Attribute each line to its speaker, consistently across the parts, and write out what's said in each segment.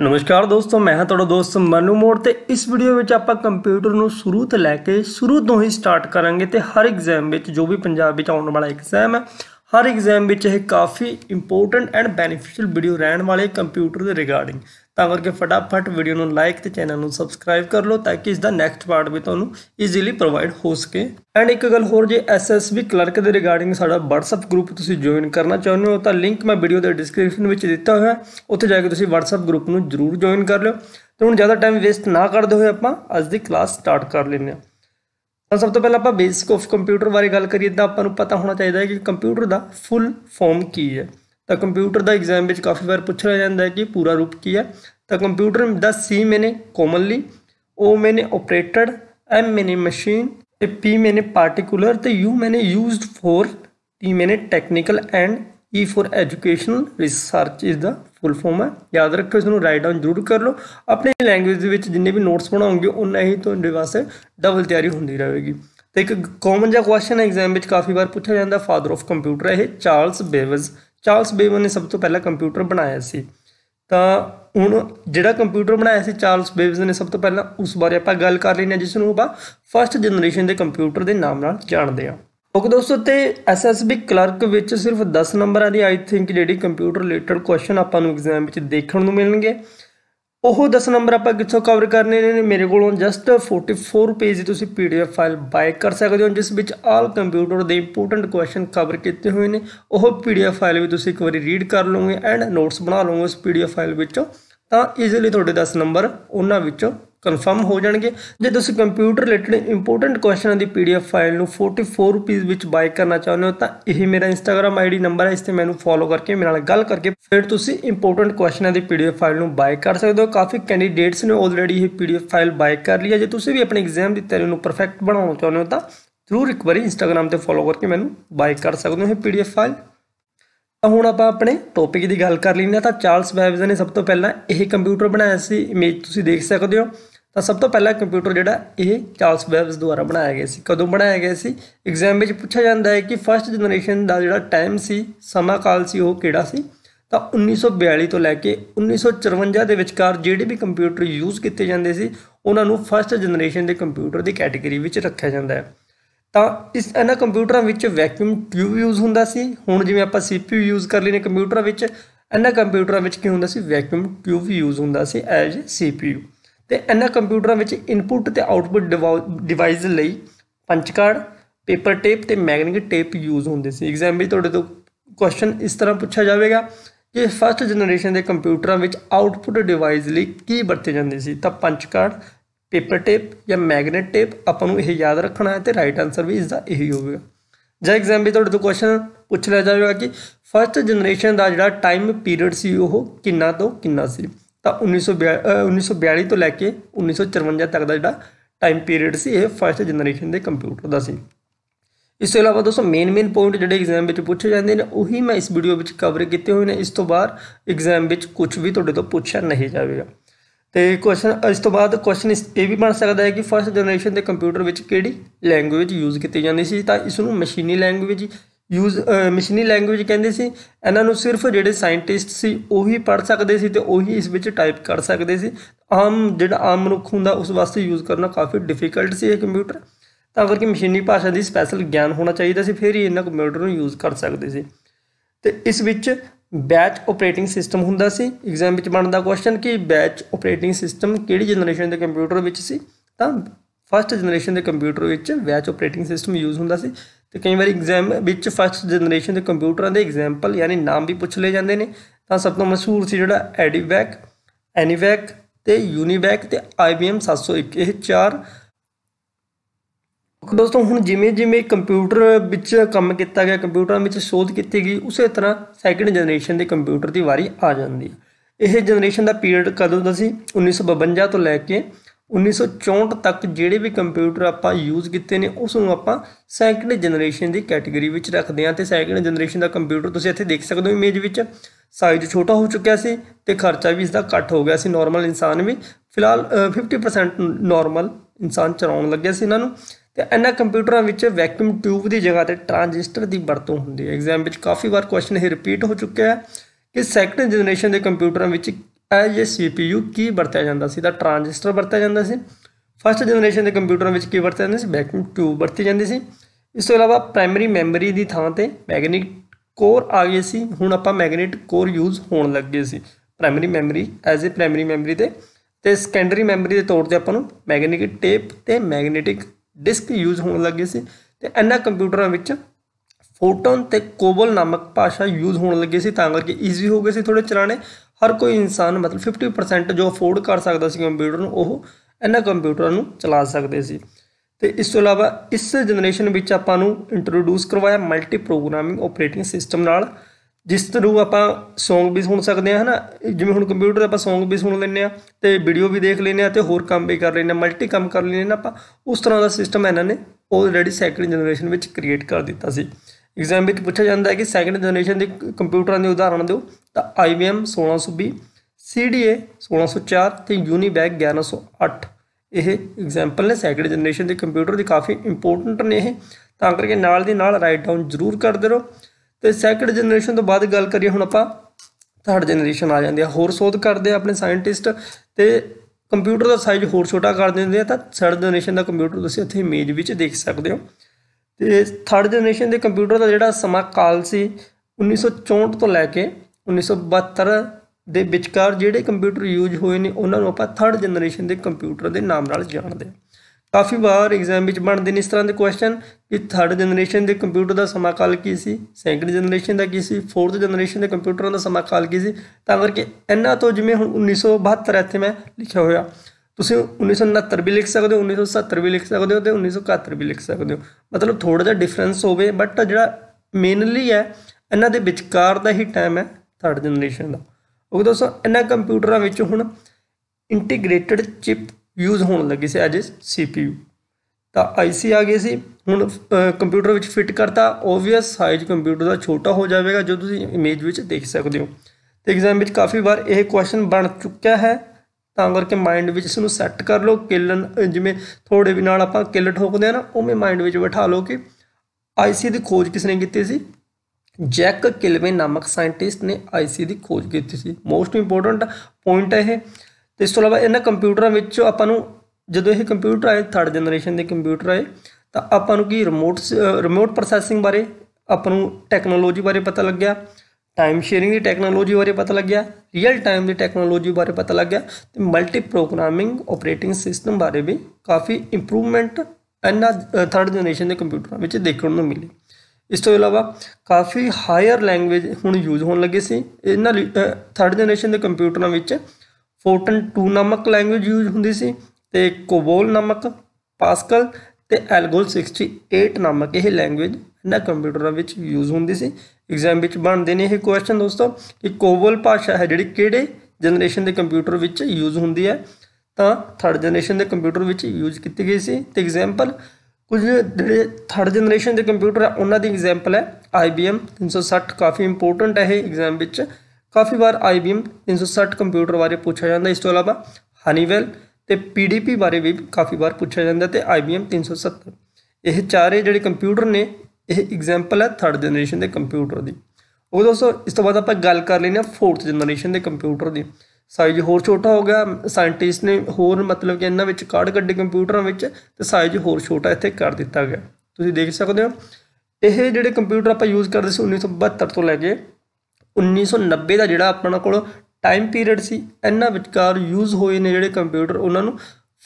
Speaker 1: ਨਮਸਕਾਰ ਦੋਸਤੋ ਮੈਂ ਹਾਂ ਤੁਹਾਡਾ ਦੋਸਤ ਮਨੂ ਮੋੜ ਤੇ ਇਸ ਵੀਡੀਓ ਵਿੱਚ ਆਪਾਂ ਕੰਪਿਊਟਰ ਨੂੰ ਸ਼ੁਰੂ ਤੋਂ ਲੈ ਕੇ ਸ਼ੁਰੂ ਤੋਂ ਹੀ ਸਟਾਰਟ ਕਰਾਂਗੇ ਤੇ ਹਰ ਐਗਜ਼ਾਮ ਵਿੱਚ ਜੋ ਵੀ ਪੰਜਾਬ ਵਿੱਚ ਆਉਣ ਵਾਲਾ ਐਗਜ਼ਾਮ ਹੈ ਹਰ ਐਗਜ਼ਾਮ ਵਿੱਚ ਇਹ ਕਾਫੀ ਇੰਪੋਰਟੈਂਟ ਐਂਡ ਬੈਨੀਫੀਸ਼ੀਅਲ ਵੀਡੀਓ ਰਹਿਣ ਵਾਲੇ ਕੰਪਿਊਟਰ ਦੇ ਰਿਗਾਰਡਿੰਗ ਤਾਂ ਕਰਕੇ ਫਟਾਫਟ ਵੀਡੀਓ ਨੂੰ ਲਾਈਕ ਤੇ ਚੈਨਲ ਨੂੰ ਸਬਸਕ੍ਰਾਈਬ ਕਰ ਲਓ ਤਾਂ ਕਿ ਇਸ ਦਾ ਨੈਕਸਟ ਪਾਰਟ ਵੀ ਤੁਹਾਨੂੰ ਈਜ਼ੀਲੀ ਪ੍ਰੋਵਾਈਡ ਹੋ ਸਕੇ ਐਂਡ ਇੱਕ ਗੱਲ ਹੋਰ ਜੇ ਐਸਐਸਬੀ ਕਲਰਕ ਦੇ ਰਿਗਾਰਡਿੰਗ ਸਾਡਾ WhatsApp ਗਰੁੱਪ ਤੁਸੀਂ ਜੁਆਇਨ ਕਰਨਾ ਚਾਹੁੰਦੇ ਹੋ ਤਾਂ ਲਿੰਕ ਮੈਂ ਵੀਡੀਓ ਦੇ ਡਿਸਕ੍ਰਿਪਸ਼ਨ ਵਿੱਚ ਦਿੱਤਾ ਹੋਇਆ ਉੱਥੇ ਜਾ ਕੇ ਤੁਸੀਂ WhatsApp ਗਰੁੱਪ ਨੂੰ ਜਰੂਰ ਜੁਆਇਨ ਕਰ ਲਿਓ ਤੇ ਹੁਣ ਜ਼ਿਆਦਾ ਟਾਈਮ ਵੇਸਟ ਨਾ ਕਰਦੇ ਹੋਏ ਆਪਾਂ ਅੱਜ ਦੀ ਕਲਾਸ ਸਟਾਰਟ ਕਰ ਲੈਂਦੇ ਹਾਂ ਤਾਂ ਸਭ ਤੋਂ ਪਹਿਲਾਂ ਆਪਾਂ ਬੇਸਿਕ ਆਫ ਕੰਪਿਊਟਰ ਬਾਰੇ ਗੱਲ ਕਰੀਏ ਤਾਂ ਆਪਾਂ ਨੂੰ ਪਤਾ ਹੋਣਾ ਚਾਹੀਦਾ ਹੈ ਕਿ ਕੰਪਿਊਟਰ ਦਾ ਫੁੱਲ ਫਾਰਮ ਕੀ ਹੈ ਤਾਂ ਕੰਪਿਊਟਰ ਦਾ ਐਗਜ਼ਾਮ ਵਿੱਚ ਕਾਫੀ ਵਾਰ ਪੁੱਛਿਆ ਜਾਂਦਾ ਹੈ ਕਿ ਪੂਰਾ ਰੂਪ ਕੀ ਹੈ ਤਾਂ ਕੰਪਿਊਟਰ ਦਾ ਸੀ ਮੈਨੇ commonly O means operated M means machine P means particular ਤੇ U means used for T means technical and E for educational research ਇਸ ਦਾ ਫੁੱਲ ਫਾਰਮ ਹੈ ਯਾਦ ਰੱਖੋ ਇਸ ਨੂੰ ਰਾਈਟ ਡਾਊਨ ਜ਼ਰੂਰ ਕਰ ਲਓ ਆਪਣੀ ਲੈਂਗੁਏਜ ਦੇ ਵਿੱਚ ਜਿੰਨੇ ਵੀ ਨੋਟਸ ਬਣਾਉਂਗੇ ਉਹਨਾਂ ਹੀ ਤੁਹਾਡੇ ਵਾਸਤੇ ਡਬਲ ਤਿਆਰੀ ਹੁੰਦੀ ਰਹੇਗੀ ਤੇ ਇੱਕ ਕਾਮਨ ਜਿਹਾ ਕੁਐਸਚਨ ਐਗਜ਼ਾਮ ਵਿੱਚ ਕਾਫੀ ਵਾਰ ਪੁੱਛਿਆ ਜਾਂਦਾ ਫਾਦਰ ਆਫ ਕੰਪਿਊਟਰ ਇਹ ਚਾਰਲਸ ਬੇਵਜ਼ ਚਾਰਲਸ ਬੇਬਨ ਨੇ ਸਭ ਤੋਂ ਪਹਿਲਾਂ ਕੰਪਿਊਟਰ ਬਣਾਇਆ ਸੀ ਤਾਂ ਹੁਣ ਜਿਹੜਾ ਕੰਪਿਊਟਰ ਬਣਾਇਆ ਸੀ ਚਾਰਲਸ ਬੇਬਨ ਨੇ ਸਭ ਤੋਂ ਪਹਿਲਾਂ ਉਸ ਬਾਰੇ ਆਪਾਂ ਗੱਲ ਕਰ ਲੈਣੀ ਹੈ ਜਿਸ ਨੂੰ ਆਪਾਂ ਫਰਸਟ ਜਨਰੇਸ਼ਨ ਦੇ ਕੰਪਿਊਟਰ ਦੇ ਨਾਮ ਨਾਲ ਜਾਣਦੇ ਹਾਂ ਓਕੇ ਦੋਸਤੋ ਤੇ ਐਸਐਸਬੀ ਕਲਰਕ ਵਿੱਚ ਸਿਰਫ 10 ਨੰਬਰਾਂ ਦੀ ਆਈ ਥਿੰਕ ਜਿਹੜੀ ਕੰਪਿਊਟਰ ਰਿਲੇਟਡ ਕੁਐਸਚਨ ਆਪਾਂ ਨੂੰ ਐਗਜ਼ਾਮ ਵਿੱਚ ਦੇਖਣ ਨੂੰ ਮਿਲਣਗੇ ਉਹ 10 ਨੰਬਰ ਆਪਾਂ ਕਿੱਥੋਂ ਕਵਰ ਕਰਨੇ ਨੇ ਮੇਰੇ ਕੋਲੋਂ ਜਸਟ 44 ਪੇਜ ਦੀ ਤੁਸੀਂ ਪੀਡੀਐਫ ਫਾਈਲ ਬਾਈ ਕਰ ਸਕਦੇ ਹੋ ਜਿਸ ਵਿੱਚ ਆਲ ਕੰਪਿਊਟਰ ਦੇ ਇੰਪੋਰਟੈਂਟ ਕੁਐਸਚਨ ਕਵਰ ਕੀਤੇ ਹੋਏ ਨੇ ਉਹ ਪੀਡੀਐਫ ਫਾਈਲ ਵੀ ਤੁਸੀਂ ਇੱਕ ਵਾਰੀ ਰੀਡ ਕਰ ਲਓਗੇ ਐਂਡ ਨੋਟਸ ਬਣਾ ਲਓਗੇ ਉਸ ਪੀਡੀਐਫ ਫਾਈਲ ਵਿੱਚੋਂ ਤਾਂ ਈਜ਼ੀਲੀ ਤੁਹਾਡੇ 10 ਨੰਬਰ ਉਹਨਾਂ ਵਿੱਚੋਂ ਕਨਫਰਮ ਹੋ ਜਾਣਗੇ ਜੇ ਤੁਸੀਂ ਕੰਪਿਊਟਰ ਰਿਲੇਟਡ ਇੰਪੋਰਟੈਂਟ ਕੁਐਸਚਨਾਂ ਦੀ ਪੀਡੀਐਫ ਫਾਈਲ ਨੂੰ 44 ਰੁਪਏ ਵਿੱਚ ਬਾਈ ਕਰਨਾ ਚਾਹੁੰਦੇ ਹੋ ਤਾਂ ਇਹ ਮੇਰਾ ਇੰਸਟਾਗ੍ਰam ਆਈਡੀ ਨੰਬਰ ਹੈ ਇਸ ਤੇ ਮੈਨੂੰ ਫੋਲੋ ਕਰਕੇ ਮੇਰੇ ਨਾਲ ਗੱਲ ਕਰਕੇ ਫਿਰ ਤੁਸੀਂ ਇੰਪੋਰਟੈਂਟ ਕੁਐਸਚਨਾਂ ਦੀ ਪੀਡੀਐਫ ਫਾਈਲ ਨੂੰ ਬਾਈ ਕਰ ਸਕਦੇ ਹੋ ਕਾਫੀ ਕੈਂਡੀਡੇਟਸ ਨੇ ਆਲਰੇਡੀ ਇਹ ਪੀਡੀਐਫ ਫਾਈਲ ਬਾਈ ਕਰ ਲਈ ਹੈ ਜੇ ਤੁਸੀਂ ਵੀ ਆਪਣੇ ਐਗਜ਼ਾਮ ਦੀ ਤਿਆਰੀ ਨੂੰ ਪਰਫੈਕਟ ਬਣਾਉਣਾ ਚਾਹੁੰਦੇ ਹੋ ਤਾਂ ਜ਼ਰੂਰ ਇੱਕ ਵਾਰੀ ਇੰਸਟਾਗ੍ਰam ਤੇ ਫੋਲੋ ਕਰਕੇ ਮੈਨੂੰ ਬਾਈ ਕਰ ਸਕਦੇ ਹੋ ਇਹ ਪੀਡੀਐਫ ਫਾਈਲ ਤਾਂ ਹੁਣ ਆਪਾਂ ਆਪਣੇ ਟੌਪਿਕ ਦੀ ਗੱਲ ਕਰ ਲੈਂਦੇ ਤਾਂ ਚਾਰਲਸ ਬੈਬਜ਼ ਨੇ ਸਭ ਤੋਂ ਪਹਿਲਾਂ ਇਹ ਕੰਪਿਊਟਰ ਬਣਾਇਆ ਸੀ ਇਮੇਜ ਤੁਸੀਂ ਦੇਖ ਸਕਦੇ ਹੋ ਤਾਂ ਸਭ ਤੋਂ ਪਹਿਲਾ ਕੰਪਿਊਟਰ ਜਿਹੜਾ ਇਹ ਚਾਰਲਸ ਵੈਬਸ ਦੁਆਰਾ ਬਣਾਇਆ ਗਿਆ ਸੀ ਕਦੋਂ ਬਣਾਇਆ ਗਿਆ ਸੀ ਐਗਜ਼ਾਮ ਵਿੱਚ ਪੁੱਛਿਆ ਜਾਂਦਾ ਹੈ ਕਿ ਫਰਸਟ ਜਨਰੇਸ਼ਨ ਦਾ ਜਿਹੜਾ ਟਾਈਮ ਸੀ ਸਮਾਂ ਕਾਲ ਸੀ ਉਹ ਕਿਹੜਾ ਸੀ ਤਾਂ 1942 ਤੋਂ ਲੈ ਕੇ 1954 ਦੇ ਵਿਚਕਾਰ ਜਿਹੜੇ ਵੀ ਕੰਪਿਊਟਰ ਯੂਜ਼ ਕੀਤੇ ਜਾਂਦੇ ਸੀ ਉਹਨਾਂ ਨੂੰ ਫਰਸਟ ਜਨਰੇਸ਼ਨ ਦੇ ਕੰਪਿਊਟਰ ਦੀ ਕੈਟਾਗਰੀ ਵਿੱਚ ਰੱਖਿਆ ਜਾਂਦਾ ਹੈ ਤਾਂ ਇਸ ਇਹਨਾਂ ਕੰਪਿਊਟਰਾਂ ਵਿੱਚ ਵੈਕਿਊਮ ਟਿਊਬ ਯੂਜ਼ ਹੁੰਦਾ ਸੀ ਹੁਣ ਜਿਵੇਂ ਆਪਾਂ ਸੀਪੀਯੂ ਯੂਜ਼ ਕਰ ਨੇ ਕੰਪਿਊਟਰਾਂ ਵਿੱਚ ਇਹਨਾਂ ਕੰਪਿਊਟਰਾਂ ਵਿੱਚ ਕੀ ਹੁੰਦਾ ਸੀ ਵੈਕਿਊਮ ਟਿਊਬ ਯੂਜ਼ ਹੁੰਦਾ ਸੀ ਐਜ ਸੀਪੀਯੂ ਤੇ ਇਹਨਾਂ ਕੰਪਿਊਟਰਾਂ ਵਿੱਚ ਇਨਪੁਟ ਤੇ ਆਊਟਪੁੱਟ ਡਿਵਾਈਸ ਲਈ ਪੰਚ ਕਾਰਡ ਪੇਪਰ ਟੇਪ ਤੇ ਮੈਗਨੇਟਿਕ ਟੇਪ ਯੂਜ਼ ਹੁੰਦੇ ਸੀ ਐਗਜ਼ਾਮ ਵਿੱਚ ਤੁਹਾਡੇ ਤੋਂ ਕੁਐਸਚਨ ਇਸ ਤਰ੍ਹਾਂ ਪੁੱਛਿਆ ਜਾਵੇਗਾ ਕਿ ਫਸਟ ਜਨਰੇਸ਼ਨ ਦੇ ਕੰਪਿਊਟਰਾਂ ਵਿੱਚ ਆਊਟਪੁੱਟ ਡਿਵਾਈਸ ਲਈ ਕੀ ਵਰਤੇ ਜਾਂਦੇ ਸੀ ਤਾਂ ਪੰਚ ਕਾਰਡ ਪੇਪਰ ਟੇਪ ਜਾਂ ਮੈਗਨੇਟ ਟੇਪ ਆਪਾਂ ਨੂੰ ਇਹ ਯਾਦ ਰੱਖਣਾ ਹੈ ਤੇ ਰਾਈਟ ਆਨਸਰ ਵੀ ਇਸ ਦਾ ਇਹੀ ਹੋਵੇਗਾ ਜਾਂ ਐਗਜ਼ਾਮ ਵਿੱਚ ਤੁਹਾਡੇ ਤੋਂ ਕੁਐਸਚਨ ਪੁੱਛ ਲਿਆ ਜਾਵੇਗਾ ਕਿ ਫਸਟ ਜਨਰੇਸ਼ਨ ਦਾ ਜਿਹੜਾ ਟਾਈਮ ਪੀਰੀਅਡ ਸੀ ਉਹ ਕਿੰਨਾ ਤੋਂ ਕਿੰਨਾ ਸੀ ਤਾਂ 1942 1942 ਤੋਂ ਲੈ ਕੇ 1954 ਤੱਕ ਦਾ ਜਿਹੜਾ ਟਾਈਮ ਪੀਰੀਅਡ ਸੀ ਇਹ ਫਸਟ ਜਨਰੇਸ਼ਨ ਦੇ ਕੰਪਿਊਟਰ ਦਾ ਸੀ ਇਸ ਤੋਂ ਇਲਾਵਾ ਦੋਸਤੋ ਮੇਨ ਮੇਨ ਪੁਆਇੰਟ ਜਿਹੜੇ ਐਗਜ਼ਾਮ ਵਿੱਚ ਪੁੱਛੇ ਜਾਂਦੇ ਨੇ ਉਹੀ ਮੈਂ ਇਸ ਵੀਡੀਓ ਵਿੱਚ ਕਵਰ ਕੀਤੇ ਹੋਏ ਨੇ ਇਸ ਤੋਂ ਬਾਅਦ ਐਗਜ਼ਾਮ ਵਿੱਚ ਕੁਝ ਵੀ ਤੁਹਾਡੇ ਤੋਂ ਪੁੱਛਿਆ ਨਹੀਂ ਜਾਵੇਗਾ ਤੇ ਕੁਐਸਚਨ ਇਸ ਤੋਂ ਬਾਅਦ ਕੁਐਸਚਨ ਇਹ ਵੀ ਬਣ ਸਕਦਾ ਹੈ ਕਿ ਫਸਟ ਜਨਰੇਸ਼ਨ ਦੇ ਕੰਪਿਊਟਰ ਵਿੱਚ ਕਿਹੜੀ ਲੈਂਗੁਏਜ ਯੂਜ਼ ਕੀਤੀ ਜਾਂਦੀ ਸੀ ਤਾਂ ਇਸ ਨੂੰ ਮਸ਼ੀਨੀ ਲੈਂਗੁਏਜ ਯੂਜ਼ ਮਸ਼ੀਨੀ ਲੈਂਗੁਏਜ ਕਹਿੰਦੇ ਸੀ ਇਹਨਾਂ ਨੂੰ ਸਿਰਫ ਜਿਹੜੇ ਸਾਇੰਟਿਸਟ ਸੀ ਉਹੀ ਪੜ੍ਹ ਸਕਦੇ ਸੀ ਤੇ ਉਹੀ ਇਸ ਵਿੱਚ ਟਾਈਪ ਕਰ ਸਕਦੇ ਸੀ ਆਮ ਜਿਹੜਾ ਆਮ ਮਨੁੱਖ ਹੁੰਦਾ ਉਸ ਵਾਸਤੇ ਯੂਜ਼ ਕਰਨਾ ਕਾਫੀ ਡਿਫਿਕਲਟ ਸੀ ਇਹ ਕੰਪਿਊਟਰ ਤਾਂ ਕਰਕੇ ਮਸ਼ੀਨੀ ਭਾਸ਼ਾ ਦੀ ਸਪੈਸ਼ਲ ਗਿਆਨ ਹੋਣਾ ਚਾਹੀਦਾ ਸੀ ਫਿਰ ਹੀ ਇਹਨਾਂ ਕੰਪਿਊਟਰ ਨੂੰ ਯੂਜ਼ ਕਰ ਸਕਦੇ ਸੀ ਤੇ ਇਸ ਵਿੱਚ ਬੈਚ ਆਪਰੇਟਿੰਗ ਸਿਸਟਮ ਹੁੰਦਾ ਸੀ ਐਗਜ਼ਾਮ ਵਿੱਚ ਬਣਦਾ ਕੁਐਸਚਨ ਕਿ ਬੈਚ ਆਪਰੇਟਿੰਗ ਸਿਸਟਮ ਕਿਹੜੀ ਜਨਰੇਸ਼ਨ ਦੇ ਕੰਪਿਊਟਰ ਵਿੱਚ ਸੀ ਤਾਂ ਫਸਟ ਜਨਰੇਸ਼ਨ ਦੇ ਕੰਪਿਊਟਰ ਵਿੱਚ ਬੈਚ ਆਪਰੇਟਿੰਗ ਸਿਸਟਮ ਯੂਜ਼ ਹੁੰਦਾ ਸੀ ਤੇ ਕਈ ਵਾਰੀ ਐਗਜ਼ਾਮ ਵਿੱਚ ਫਸਟ ਜਨਰੇਸ਼ਨ ਦੇ ਕੰਪਿਊਟਰਾਂ ਦੇ ਐਗਜ਼ਾਮਪਲ ਯਾਨੀ ਨਾਮ ਵੀ ਪੁੱਛ ਲਏ ਜਾਂਦੇ ਨੇ ਤਾਂ ਸਭ ਤੋਂ ਮਸ਼ਹੂਰ ਸੀ ਜਿਹੜਾ ਐਡੀਵੈਕ ਐਨੀਵੈਕ ਤੇ ਯੂਨੀਵੈਕ ਤੇ IBM 701 ਇਹ ਚਾਰ ਦੋਸਤੋ ਹੁਣ ਜਿਵੇਂ ਜਿਵੇਂ ਕੰਪਿਊਟਰ ਵਿੱਚ ਕੰਮ ਕੀਤਾ ਗਿਆ ਕੰਪਿਊਟਰਾਂ ਵਿੱਚ ਸ਼ੋਧ ਕੀਤੀ ਗਈ ਉਸੇ ਤਰ੍ਹਾਂ ਸੈਕੰਡ ਜਨਰੇਸ਼ਨ ਦੇ ਕੰਪਿਊਟਰ ਦੀ ਵਾਰੀ ਆ ਜਾਂਦੀ ਹੈ ਇਹ ਜਨਰੇਸ਼ਨ ਦਾ ਪੀਰੀਅਡ ਕਦੋਂ ਦਾ ਸੀ 1952 ਤੋਂ ਲੈ ਕੇ 1964 ਤੱਕ ਜਿਹੜੇ ਵੀ ਕੰਪਿਊਟਰ ਆਪਾਂ ਯੂਜ਼ ਕੀਤੇ ਨੇ ਉਸ ਨੂੰ ਆਪਾਂ ਸੈਕਿੰਡ ਜਨਰੇਸ਼ਨ ਦੀ ਕੈਟਾਗਰੀ ਵਿੱਚ ਰੱਖਦੇ ਹਾਂ ਤੇ ਸੈਕਿੰਡ ਜਨਰੇਸ਼ਨ ਦਾ ਕੰਪਿਊਟਰ ਤੁਸੀਂ ਇੱਥੇ ਦੇਖ ਸਕਦੇ ਹੋ ਇਮੇਜ ਵਿੱਚ ਸਾਈਜ਼ ਛੋਟਾ ਹੋ ਚੁੱਕਿਆ ਸੀ ਤੇ ਖਰਚਾ ਵੀ ਇਸ ਦਾ ਘੱਟ ਹੋ ਗਿਆ ਸੀ ਨਾਰਮਲ ਇਨਸਾਨ ਵੀ ਫਿਲਹਾਲ 50% ਨਾਰਮਲ ਇਨਸਾਨ ਚਲਾਉਣ ਲੱਗਿਆ ਸੀ ਇਹਨਾਂ ਨੂੰ ਤੇ ਇਹਨਾਂ ਕੰਪਿਊਟਰਾਂ ਵਿੱਚ ਵੈਕਿਊਮ ਟਿਊਬ ਦੀ ਜਗ੍ਹਾ ਤੇ ਟ੍ਰਾਂਜਿਸਟਰ ਦੀ ਵਰਤੋਂ ਹੁੰਦੀ ਹੈ ਐਗਜ਼ਾਮ ਵਿੱਚ ਕਾਫੀ ਵਾਰ ਕੁਐਸਚਨ ਇਹ ਰਿਪੀਟ ਹੋ ਚੁੱਕਿਆ ਹੈ ਕਿ ਸੈਕੰਡ ਜਨਰੇਸ਼ਨ ਦੇ ਕੰਪਿਊਟਰਾਂ ਵਿੱਚ ਐਜ਼ ਅ ਸੀਪੀਯੂ ਕੀ ਵਰਤਿਆ ਜਾਂਦਾ ਸੀ ਦਾ ਟ੍ਰਾਂਜਿਸਟਰ ਵਰਤਿਆ ਜਾਂਦਾ ਸੀ ਫਸਟ ਜਨਰੇਸ਼ਨ ਦੇ ਕੰਪਿਊਟਰਾਂ ਵਿੱਚ ਕੀ ਵਰਤਿਆ ਜਾਂਦਾ ਸੀ ਵੈਕਿਊਮ ਟਿਊਬ ਵਰਤੀ ਜਾਂਦੀ ਸੀ ਇਸ ਤੋਂ ਇਲਾਵਾ ਪ੍ਰਾਇਮਰੀ ਮੈਮਰੀ ਦੀ ਥਾਂ ਤੇ ਮੈਗਨੇਟਿਕ ਕੋਰ ਆ ਗਏ ਸੀ ਹੁਣ ਆਪਾਂ ਮੈਗਨੇਟ ਕੋਰ ਯੂਜ਼ ਹੋਣ ਲੱਗੇ ਸੀ primary memory as a primary memory ਤੇ ਤੇ ਸੈਕੰਡਰੀ ਮੈਮਰੀ ਦੇ ਤੌਰ ਤੇ ਆਪਾਂ ਨੂੰ ਮੈਗਨੇਟਿਕ ਟੇਪ ਤੇ ਮੈਗਨੇਟਿਕ ਡਿਸਕ ਯੂਜ਼ ਹੋਣ ਲੱਗੇ ਸੀ ਤੇ ਇਹਨਾਂ ਕੰਪਿਊਟਰਾਂ ਵਿੱਚ ਫੋਟੋਨ ਤੇ ਕੋਬਲ ਨਾਮਕ ਭਾਸ਼ਾ ਯੂਜ਼ ਹੋਣ ਲੱਗੇ ਸੀ ਤਾਂ ਕਰਕੇ ਈਜ਼ੀ ਹੋ ਗਏ ਸੀ ਥੋੜੇ ਚਲਾਣੇ ਹਰ ਕੋਈ ਇਨਸਾਨ ਮਤਲਬ 50% ਜੋ ਅਫੋਰਡ ਕਰ ਸਕਦਾ ਸੀ ਕੰਪਿਊਟਰ ਨੂੰ ਉਹ ਇਹਨਾਂ ਕੰਪਿਊਟਰਾਂ ਨੂੰ ਚਲਾ ਸਕਦੇ ਸੀ ਤੇ ਇਸ ਤੋਂ ਇਲਾਵਾ ਇਸ ਜਨਰੇਸ਼ਨ ਵਿੱਚ ਆਪਾਂ ਨੂੰ ਇੰਟਰੋਡਿਊਸ ਕਰਵਾਇਆ ਮਲਟੀ ਪ੍ਰੋਗਰਾਮਿੰਗ ਆਪਰੇਟਿੰਗ ਸਿਸਟਮ ਨਾਲ ਜਿਸ ਤਰ੍ਹਾਂ ਆਪਾਂ Song ਵੀ ਸੁਣ ਸਕਦੇ ਹਾਂ ਹਨਾ ਜਿਵੇਂ ਹੁਣ ਕੰਪਿਊਟਰ ਆਪਾਂ Song ਵੀ ਸੁਣ ਲੈਂਦੇ ਆ ਤੇ ਵੀਡੀਓ ਵੀ ਦੇਖ ਲੈਂਦੇ ਆ ਤੇ ਹੋਰ ਕੰਮ ਵੀ ਕਰ ਲੈਂਦੇ ਆ ਮਲਟੀ ਕੰਮ ਕਰ ਲੈਂਦੇ ਆ ਆਪਾਂ ਉਸ ਤਰ੍ਹਾਂ ਦਾ ਸਿਸਟਮ ਇਹਨਾਂ ਨੇ ਆਲਰੇਡੀ ਸੈਕੰਡ ਜਨਰੇਸ਼ਨ ਵਿੱਚ ਕ੍ਰੀਏਟ ਕਰ ਦਿੱਤਾ ਸੀ ਐਗਜ਼ਾਮ ਵਿੱਚ ਪੁੱਛਿਆ ਜਾਂਦਾ ਹੈ ਕਿ ਸੈਕੰਡ ਜਨਰੇਸ਼ਨ ਦੇ ਕੰਪਿਊਟਰਾਂ ਦੇ ਉਦਾਹਰਣ ਦਿਓ ਤਾਂ IBM 1620 CDA 1604 ਤੇ Univac 1108 ਇਹ ਐਗਜ਼ਾਮਪਲ ਨੇ ਸੈਕੰਡ ਜਨਰੇਸ਼ਨ ਦੇ ਕੰਪਿਊਟਰ ਦੀ ਕਾਫੀ ਇੰਪੋਰਟੈਂਟ ਨੇ ਇਹ ਤਾਂ ਕਰਕੇ ਨਾਲ ਦੀ ਨਾਲ ਰਾਈਟ ਡਾਊਨ ਜ਼ਰੂਰ ਕਰਦੇ ਰਹੋ ਤੇ ਸੈਕੰਡ ਜਨਰੇਸ਼ਨ ਤੋਂ ਬਾਅਦ ਗੱਲ ਕਰੀਏ ਹੁਣ ਆਪਾਂ ਥਰਡ ਜਨਰੇਸ਼ਨ ਆ ਜਾਂਦੀ ਹੈ ਹੋਰ ਸੋਧ ਕਰਦੇ ਆ ਆਪਣੇ ਸਾਇੰਟਿਸਟ ਤੇ ਕੰਪਿਊਟਰ ਦਾ ਸਾਈਜ਼ ਹੋਰ ਛੋਟਾ ਕਰ ਦਿੰਦੇ ਆ ਤਾਂ ਥਰਡ ਜਨਰੇਸ਼ਨ ਦਾ ਕੰਪਿਊਟਰ ਤੁਸੀਂ ਇੱਥੇ ਇਮੇਜ ਵਿੱਚ ਦੇਖ ਸਕਦੇ ਹੋ ਤੇ ਥਰਡ ਜਨਰੇਸ਼ਨ ਦੇ ਕੰਪਿਊਟਰ ਦਾ ਜਿਹੜਾ ਸਮਾਂ ਕਾਲ ਸੀ 1964 ਤੋਂ ਲੈ ਕੇ 1972 ਦੇ ਵਿਚਕਾਰ ਜਿਹੜੇ ਕੰਪਿਊਟਰ ਯੂਜ਼ ਹੋਏ ਨੇ ਉਹਨਾਂ ਨੂੰ ਆਪਾਂ ਥਰਡ ਜਨਰੇਸ਼ਨ ਦੇ ਕੰਪਿਊਟਰ ਦੇ ਨਾਮ ਨਾਲ ਜਾਣਦੇ ਹਾਂ ਕਾਫੀ ਵਾਰ ਐਗਜ਼ਾਮ ਵਿੱਚ ਬਣਦੇ ਨੇ ਇਸ ਤਰ੍ਹਾਂ ਦੇ ਕੁਐਸਚਨ ਕਿ ਥਰਡ ਜਨਰੇਸ਼ਨ ਦੇ ਕੰਪਿਊਟਰ ਦਾ ਸਮਾਂ ਕਾਲ ਕੀ ਸੀ 2nd ਜਨਰੇਸ਼ਨ ਦਾ ਕੀ ਸੀ ਫੋਰਥ ਜਨਰੇਸ਼ਨ ਦੇ ਕੰਪਿਊਟਰਾਂ ਦਾ ਸਮਾਂ ਕਾਲ ਕੀ ਸੀ ਤਾਂ ਕਰਕੇ ਇਹਨਾਂ ਤੋਂ ਜਿਵੇਂ ਹੁਣ 1972 ਇੱਥੇ ਮੈਂ ਲਿਖਿਆ ਹੋਇਆ ਤੁਸੀਂ 1969 ਵੀ ਲਿਖ ਸਕਦੇ ਹੋ 1970 ਵੀ ਲਿਖ ਸਕਦੇ ਹੋ ਤੇ 1971 ਵੀ ਲਿਖ ਸਕਦੇ ਹੋ ਮਤਲਬ ਥੋੜਾ ਜਿਹਾ ਡਿਫਰੈਂਸ ਹੋਵੇ ਬਟ ਜਿਹੜਾ ਮੇਨਲੀ ਹੈ ਇਹਨਾਂ ਦੇ ਵਿਚਕਾਰ ਦਾ ਹੀ ਟਾਈਮ ਹੈ ਥਰਡ ਜਨਰੇਸ਼ਨ ਦਾ ਉਹ ਦੋਸਤੋ ਇਹਨਾਂ ਕੰਪਿਊਟਰਾਂ ਵਿੱਚ ਹੁਣ ਇੰਟੀਗ੍ਰੇਟਿਡ ਚਿਪ ਯੂਜ਼ ਹੋਣ ਲੱਗੇ ਸੀ ਅੱਜ ਸੀਪੀਯੂ ਤਾਂ ਆਈਸੀ ਆ ਗਈ ਸੀ ਹੁਣ ਕੰਪਿਊਟਰ ਵਿੱਚ ਫਿਟ ਕਰਤਾ ਓਬਵੀਅਸ ਸਾਈਜ਼ ਕੰਪਿਊਟਰ ਦਾ ਛੋਟਾ ਹੋ ਜਾਵੇਗਾ ਜੋ ਤੁਸੀਂ ਇਮੇਜ ਵਿੱਚ ਦੇਖ ਸਕਦੇ ਹੋ ਤੇ ਐਗਜ਼ਾਮ ਵਿੱਚ ਕਾਫੀ ਵਾਰ ਇਹ ਕੁਐਸਚਨ ਬਣ ਚੁੱਕਿਆ ਹੈ ਤਾਂ ਕਰਕੇ ਮਾਈਂਡ ਵਿੱਚ ਇਸ ਨੂੰ ਸੈੱਟ ਕਰ ਲਓ ਕਿਲਨ ਜਿਵੇਂ ਥੋੜੇ ਵੀ ਨਾਲ ਆਪਾਂ ਕਿਲ ਠੋਕਦੇ ਆ ਨਾ ਉਵੇਂ ਮਾਈਂਡ ਵਿੱਚ ਬਿਠਾ ਲਓ ਕਿ ਆਈਸੀ ਦੀ ਖੋਜ ਕਿਸ ਨੇ ਕੀਤੀ ਸੀ ਜੈਕ ਕਿਲਵੇ ਨਾਮਕ ਸਾਇੰਟਿਸਟ ਨੇ ਆਈਸੀ ਦੀ ਖੋਜ ਕੀਤੀ ਸੀ ਮੋਸਟ ਇੰਪੋਰਟੈਂਟ ਪੁਆਇੰਟ ਹੈ ਇਹ ਤੇ ਇਸ ਤੋਂ ਇਲਾਵਾ ਇਹਨਾਂ ਕੰਪਿਊਟਰਾਂ ਵਿੱਚ ਆਪਾਂ ਨੂੰ ਜਦੋਂ ਇਹ ਕੰਪਿਊਟਰ ਆਏ 3rd ਜਨਰੇਸ਼ਨ ਦੇ ਕੰਪਿਊਟਰ ਆਏ ਤਾਂ ਆਪਾਂ ਨੂੰ ਕੀ ਰਿਮੋਟ ਰਿਮੋਟ ਪ੍ਰੋਸੈਸਿੰਗ ਬਾਰੇ ਆਪਾਂ ਨੂੰ ਟੈਕਨੋਲੋਜੀ ਬਾਰੇ ਪਤਾ ਲੱਗਿਆ ਟਾਈਮ ਸ਼ੇਅਰਿੰਗ ਦੀ ਟੈਕਨੋਲੋਜੀ ਬਾਰੇ ਪਤਾ ਲੱਗ ਗਿਆ ਰੀਅਲ ਟਾਈਮ ਦੀ ਟੈਕਨੋਲੋਜੀ ਬਾਰੇ ਪਤਾ ਲੱਗ ਗਿਆ ਤੇ ਮਲਟੀ ਪ੍ਰੋਗਰਾਮਿੰਗ ਆਪਰੇਟਿੰਗ ਸਿਸਟਮ ਬਾਰੇ ਵੀ ਕਾਫੀ ਇੰਪਰੂਵਮੈਂਟ ਇਹਨਾਂ ਥਰਡ ਜਨਰੇਸ਼ਨ ਦੇ ਕੰਪਿਊਟਰਾਂ ਵਿੱਚ ਦੇਖਣ ਨੂੰ ਮਿਲੀ ਇਸ ਤੋਂ ਇਲਾਵਾ ਕਾਫੀ ਹਾਇਰ ਲੈਂਗੁਏਜ ਹੁਣ ਯੂਜ਼ ਹੋਣ ਲੱਗੇ ਸੀ ਇਹਨਾਂ ਥਰਡ ਜਨਰੇਸ਼ਨ ਦੇ ਕੰਪਿਊਟਰਾਂ ਵਿੱਚ ਫੋਰਟਨ 2 ਨਾਮਕ ਲੈਂਗੁਏਜ ਯੂਜ਼ ਹੁੰਦੀ ਸੀ ਤੇ ਕੋਬੋਲ ਨਾਮਕ ਪਾਸਕਲ ਤੇ ਐਲਗੋਲ 68 ਨਾਮਕ ਇਹ ਲੈਂਗੁਏਜ ਨਾ ਕੰਪਿਊਟਰਾਂ ਵਿੱਚ ਯੂਜ਼ ਹੁੰਦੀ ਸੀ ਐਗਜ਼ਾਮ ਵਿੱਚ ਬਣਦੇ ਨੇ ਇਹ ਕੁਐਸਚਨ ਦੋਸਤੋ ਕਿ ਕੋਬਲ ਭਾਸ਼ਾ ਹੈ ਜਿਹੜੀ ਕਿਹੜੇ ਜਨਰੇਸ਼ਨ ਦੇ ਕੰਪਿਊਟਰ ਵਿੱਚ ਯੂਜ਼ ਹੁੰਦੀ ਹੈ ਤਾਂ ਥਰਡ ਜਨਰੇਸ਼ਨ ਦੇ ਕੰਪਿਊਟਰ ਵਿੱਚ ਯੂਜ਼ ਕੀਤੀ ਗਈ ਸੀ ਤੇ ਐਗਜ਼ਾਮਪਲ ਕੁਝ ਜਿਹੜੇ ਥਰਡ ਜਨਰੇਸ਼ਨ ਦੇ ਕੰਪਿਊਟਰ ਆ ਉਹਨਾਂ ਦੀ ਐਗਜ਼ਾਮਪਲ ਹੈ IBM 360 ਕਾਫੀ ਇੰਪੋਰਟੈਂਟ ਹੈ ਇਹ ਐਗਜ਼ਾਮ ਵਿੱਚ ਕਾਫੀ ਵਾਰ IBM 360 ਕੰਪਿਊਟਰ ਬਾਰੇ ਪੁੱਛਿਆ ਜਾਂਦਾ ਇਸ ਤੋਂ ਇਲਾਵਾ ਹਨੀਵੈਲ ਤੇ PDP ਬਾਰੇ ਵੀ ਕਾਫੀ ਵਾਰ ਪੁੱਛਿਆ ਜਾਂਦਾ ਤੇ IBM 370 ਇਹ ਚਾਰੇ ਜਿਹੜੇ ਕੰਪਿਊਟਰ ਨੇ ਇਹ ਐਗਜ਼ਾਮਪਲ ਹੈ 3rd ਜਨਰੇਸ਼ਨ ਦੇ ਕੰਪਿਊਟਰ ਦੀ ਉਹ ਦੋਸਤੋ ਇਸ ਤੋਂ ਬਾਅਦ ਆਪਾਂ ਗੱਲ ਕਰ ਲੈਣੀ ਆ 4th ਜਨਰੇਸ਼ਨ ਦੇ ਕੰਪਿਊਟਰ ਦੀ ਸਾਈਜ਼ ਹੋਰ ਛੋਟਾ ਹੋ ਗਿਆ ਸਾਇੰਟਿਸਟ ਨੇ ਹੋਰ ਮਤਲਬ ਕਿ ਇਹਨਾਂ ਵਿੱਚ ਕਾਰਡ ਕੱਢੇ ਕੰਪਿਊਟਰਾਂ ਵਿੱਚ ਤੇ ਸਾਈਜ਼ ਹੋਰ ਛੋਟਾ ਇੱਥੇ ਕਰ ਦਿੱਤਾ ਗਿਆ ਤੁਸੀਂ ਦੇਖ ਸਕਦੇ ਹੋ ਇਹ ਜਿਹੜੇ ਕੰਪਿਊਟਰ ਆਪਾਂ ਯੂਜ਼ ਕਰਦੇ ਸੀ 1972 ਤੋਂ ਲੈ ਕੇ 1990 ਦਾ ਜਿਹੜਾ ਆਪਣਾ ਕੋਲ ਟਾਈਮ ਪੀਰੀਅਡ ਸੀ ਇਹਨਾਂ ਵਿਚਕਾਰ ਯੂਜ਼ ਹੋਏ ਨੇ ਜਿਹੜੇ ਕੰਪਿਊਟਰ ਉਹਨਾਂ ਨੂੰ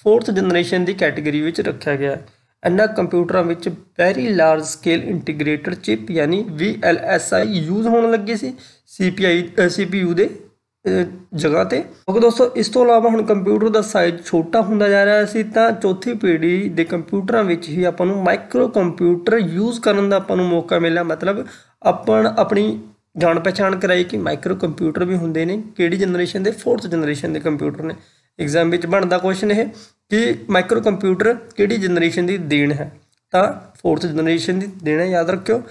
Speaker 1: 4th ਜਨਰੇਸ਼ਨ ਦੀ ਕੈਟਾਗਰੀ ਵਿੱਚ ਰੱਖਿਆ ਗਿਆ ਹੈ ਇਹਨਾਂ ਕੰਪਿਊਟਰਾਂ ਵਿੱਚ very large scale integrated chip ਯਾਨੀ VLSI ਯੂਜ਼ ਹੋਣ ਲੱਗੇ ਸੀ CPI CPU ਦੇ ਜਗ੍ਹਾ ਤੇ ਉਹ ਦੋਸਤੋ ਇਸ ਤੋਂ ਇਲਾਵਾ ਹੁਣ ਕੰਪਿਊਟਰ ਦਾ ਸਾਈਜ਼ ਛੋਟਾ ਹੁੰਦਾ ਜਾ ਰਿਹਾ ਸੀ ਤਾਂ ਚੌਥੀ ਪੀੜ੍ਹੀ ਦੇ ਕੰਪਿਊਟਰਾਂ ਵਿੱਚ ਹੀ ਆਪਾਂ ਨੂੰ ਮਾਈਕਰੋ ਕੰਪਿਊਟਰ ਯੂਜ਼ ਕਰਨ ਦਾ ਆਪਾਂ ਨੂੰ ਮੌਕਾ ਮਿਲਿਆ ਮਤਲਬ ਆਪਣ ਆਪਣੀ ਜਾਣ ਪਛਾਣ ਕਰਾਈ ਕਿ ਮਾਈਕਰੋ ਕੰਪਿਊਟਰ ਵੀ ਹੁੰਦੇ ਨੇ ਕਿਹੜੀ ਜਨਰੇਸ਼ਨ ਦੇ 4th ਜਨਰੇਸ਼ਨ ਦੇ ਕੰਪਿਊਟਰ ਨੇ ਐਗਜ਼ਾਮ ਵਿੱਚ ਬਣਦਾ ਕੁਐਸਚਨ ਇਹ ਕਿ ਮਾਈਕਰੋ ਕੰਪਿਊਟਰ ਕਿਹੜੀ ਜਨਰੇਸ਼ਨ ਦੀ ਦੇਣ ਹੈ ਤਾਂ ਫੋਰਥ ਜਨਰੇਸ਼ਨ ਦੀ ਦੇਣ ਹੈ ਯਾਦ ਰੱਖਿਓ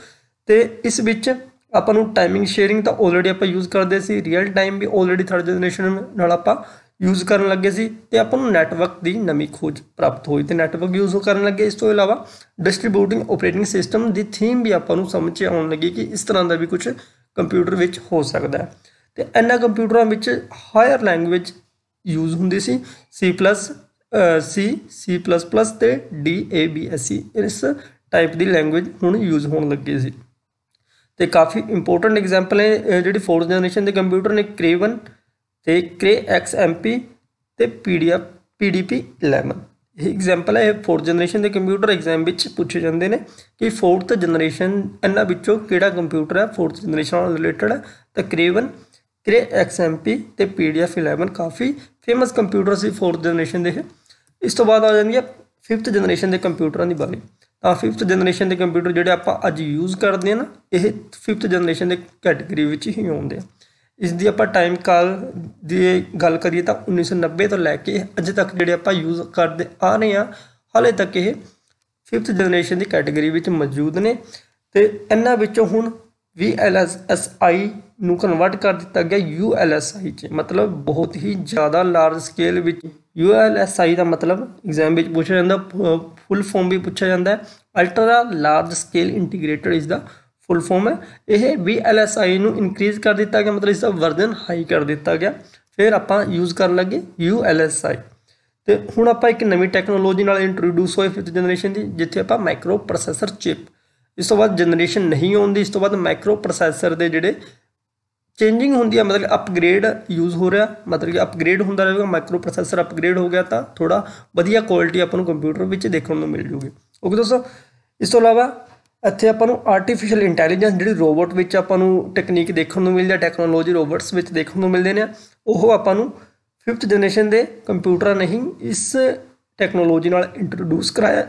Speaker 1: ਤੇ ਇਸ ਵਿੱਚ ਆਪਾਂ ਨੂੰ ਟਾਈਮਿੰਗ ਸ਼ੇਅਰਿੰਗ ਤਾਂ ਆਲਰੇਡੀ ਆਪਾਂ ਯੂਜ਼ ਕਰਦੇ ਸੀ ਰੀਅਲ ਟਾਈਮ ਵੀ ਆਲਰੇਡੀ ਥਰਡ ਜਨਰੇਸ਼ਨ ਨਾਲ ਆਪਾਂ ਯੂਜ਼ ਕਰਨ ਲੱਗੇ ਸੀ ਤੇ ਆਪਾਂ ਨੂੰ ਨੈਟਵਰਕ ਦੀ ਨਵੀਂ ਖੋਜ ਪ੍ਰਾਪਤ ਹੋਈ ਤੇ ਨੈਟਵਰਕ ਯੂਜ਼ ਕਰਨ ਲੱਗੇ ਇਸ ਤੋਂ ਇਲਾਵਾ ਡਿਸਟ੍ਰੀਬਿਊਟਿੰਗ ਆਪਰੇਟਿੰਗ ਸਿਸਟਮ ਦੀ ਥੀਮ ਵੀ ਆਪਾਂ ਨੂੰ ਸਮਝ ਆਉਣ ਲੱਗੀ ਕਿ ਇਸ ਤਰ੍ਹਾਂ ਦਾ ਵੀ ਕੁਝ ਕੰਪਿਊਟਰ ਵਿੱਚ ਹੋ ਸਕਦਾ ਹੈ ਤੇ ਇਹਨਾਂ ਕੰਪਿਊਟਰਾਂ ਵਿੱਚ ਹਾਇਰ ਲੈਂਗੁਏਜ ਯੂਜ਼ ਹੁੰਦੀ ਸੀ C+ ਸੀ C++ ਤੇ DABSC ਇਸ ਟਾਈਪ ਦੀ ਲੈਂਗੁਏਜ ਹੁਣ ਯੂਜ਼ ਹੋਣ ਲੱਗੀ ਸੀ ਤੇ ਕਾਫੀ ਇੰਪੋਰਟੈਂਟ ਐਗਜ਼ਾਮਪਲ ਹੈ ਜਿਹੜੀ 4th ਜਨਰੇਸ਼ਨ ਦੇ ਕੰਪਿਊਟਰ ਨੇ ਕ੍ਰੇਵਨ ਤੇ ਕ੍ਰੇ ਪੀ ਤੇ ਪੀਡੀਐਫ ਪੀਡੀਪੀ 11 ਇਹ ਐਗਜ਼ਾਮਪਲ ਹੈ 4th ਜਨਰੇਸ਼ਨ ਦੇ ਕੰਪਿਊਟਰ ਐਗਜ਼ਾਮ ਵਿੱਚ ਪੁੱਛੇ ਜਾਂਦੇ ਨੇ ਕਿ 4th ਜਨਰੇਸ਼ਨ ਇਹਨਾਂ ਵਿੱਚੋਂ ਕਿਹੜਾ ਕੰਪਿਊਟਰ ਹੈ 4th ਜਨਰੇਸ਼ਨ ਨਾਲ ਰਿਲੇਟਡ ਤਾਂ ਕ੍ਰੇਵਨ ਕਰੇ XMP ਤੇ PDF 11 ਕਾਫੀ ਫੇਮਸ ਕੰਪਿਊਟਰ ਸੀ 4th ਜਨਰੇਸ਼ਨ ਦੇ ਇਸ ਤੋਂ ਬਾਅਦ ਆ ਜਾਂਦੀ ਹੈ 5th ਜਨਰੇਸ਼ਨ ਦੇ ਕੰਪਿਊਟਰਾਂ ਦੀ ਬਾਰੇ ਤਾਂ 5th ਜਨਰੇਸ਼ਨ ਦੇ ਕੰਪਿਊਟਰ ਜਿਹੜੇ ਆਪਾਂ ਅੱਜ ਯੂਜ਼ ਕਰਦੇ ਆ ਨਾ ਇਹ 5th ਜਨਰੇਸ਼ਨ ਦੇ ਕੈਟਾਗਰੀ ਵਿੱਚ ਹੀ ਆਉਂਦੇ ਆ ਇਸ ਦੀ ਆਪਾਂ ਟਾਈਮ ਕਾਲ ਦੀ ਗੱਲ ਕਰੀਏ ਤਾਂ 1990 ਤੋਂ ਲੈ ਕੇ ਅੱਜ ਤੱਕ ਜਿਹੜੇ ਆਪਾਂ ਯੂਜ਼ ਕਰਦੇ ਆ ਰਹੇ ਆ ਹਾਲੇ ਤੱਕ ਇਹ 5th ਜਨਰੇਸ਼ਨ ਦੀ ਕੈਟਾਗਰੀ ਵਿੱਚ ਮੌਜੂਦ ਨੇ ਤੇ ਇਹਨਾਂ ਵਿੱਚੋਂ ਹੁਣ VLSI ਨੂੰ ਕਨਵਰਟ ਕਰ ਦਿੱਤਾ ਗਿਆ ਆਈ ਚ ਮਤਲਬ ਬਹੁਤ ਹੀ ਜ਼ਿਆਦਾ ਲਾਰਜ ਸਕੇਲ ਵਿੱਚ ਆਈ ਦਾ ਮਤਲਬ ਐਗਜ਼ਾਮ ਵਿੱਚ ਪੁੱਛਿਆ ਜਾਂਦਾ ਫੁੱਲ ਫਾਰਮ ਵੀ ਪੁੱਛਿਆ ਜਾਂਦਾ ਹੈ ਅਲਟਰਾ ਲਾਰਜ ਸਕੇਲ ਇੰਟੀਗ੍ਰੇਟਡ ਇਸ ਦਾ ਫੁੱਲ ਫਾਰਮ ਹੈ ਇਹ ਆਈ ਨੂੰ ਇਨਕਰੀਜ਼ ਕਰ ਦਿੱਤਾ ਗਿਆ ਮਤਲਬ ਇਸ ਦਾ ਵਰਜ਼ਨ ਹਾਈ ਕਰ ਦਿੱਤਾ ਗਿਆ ਫਿਰ ਆਪਾਂ ਯੂਜ਼ ਕਰਨ ਲੱਗੇ ਆਈ ਤੇ ਹੁਣ ਆਪਾਂ ਇੱਕ ਨਵੀਂ ਟੈਕਨੋਲੋਜੀ ਨਾਲ ਇੰਟਰੋਡਿਊਸ ਹੋਏ ਫਿਫਥ ਜਨਰੇਸ਼ਨ ਦੀ ਜਿੱਥੇ ਆਪਾਂ ਮਾਈਕਰੋ ਪ੍ਰੋਸੈਸਰ ਚਿਪ ਇਸ ਤੋਂ ਬਾਅਦ ਜਨਰੇਸ਼ਨ ਨਹੀਂ ਆਉਂਦੀ ਇਸ ਤੋਂ ਬਾਅਦ ਮਾਈਕਰੋ ਪ੍ਰੋਸੈਸਰ ਦੇ ਜਿਹੜੇ ਚੇਂਜਿੰਗ ਹੁੰਦੀ ਹੈ ਮਤਲਬ ਅਪਗ੍ਰੇਡ ਯੂਜ਼ ਹੋ ਰਿਹਾ ਮਤਲਬ ਕਿ ਅਪਗ੍ਰੇਡ ਹੁੰਦਾ ਰਹੇਗਾ ਮਾਈਕਰੋ ਪ੍ਰੋਸੈਸਰ ਅਪਗ੍ਰੇਡ ਹੋ ਗਿਆ ਤਾਂ ਥੋੜਾ ਵਧੀਆ ਕੁਆਲਿਟੀ ਆਪਾਂ ਨੂੰ ਕੰਪਿਊਟਰ ਵਿੱਚ ਦੇਖਣ ਨੂੰ ਮਿਲ ਜੂਗੀ ਓਕੇ ਦੋਸਤੋ ਇਸ ਤੋਂ ਇਲਾਵਾ ਇੱਥੇ ਆਪਾਂ ਨੂੰ ਆਰਟੀਫੀਸ਼ੀਅਲ ਇੰਟੈਲੀਜੈਂਸ ਜਿਹੜੀ ਰੋਬੋਟ ਵਿੱਚ ਆਪਾਂ ਨੂੰ ਟੈਕਨੀਕ ਦੇਖਣ ਨੂੰ ਮਿਲਦੀ ਹੈ ਟੈਕਨੋਲੋਜੀ ਰੋਬੋਟਸ ਵਿੱਚ ਦੇਖਣ ਨੂੰ ਮਿਲਦੇ ਨੇ ਉਹ ਆਪਾਂ ਨੂੰ 5th ਜਨਰੇਸ਼ਨ ਦੇ ਕੰਪਿਊਟਰ ਨਹੀਂ ਇਸ ਟੈਕਨੋਲੋਜੀ ਨਾਲ ਇੰਟਰੋਡਿਊਸ ਕਰਾਇਆ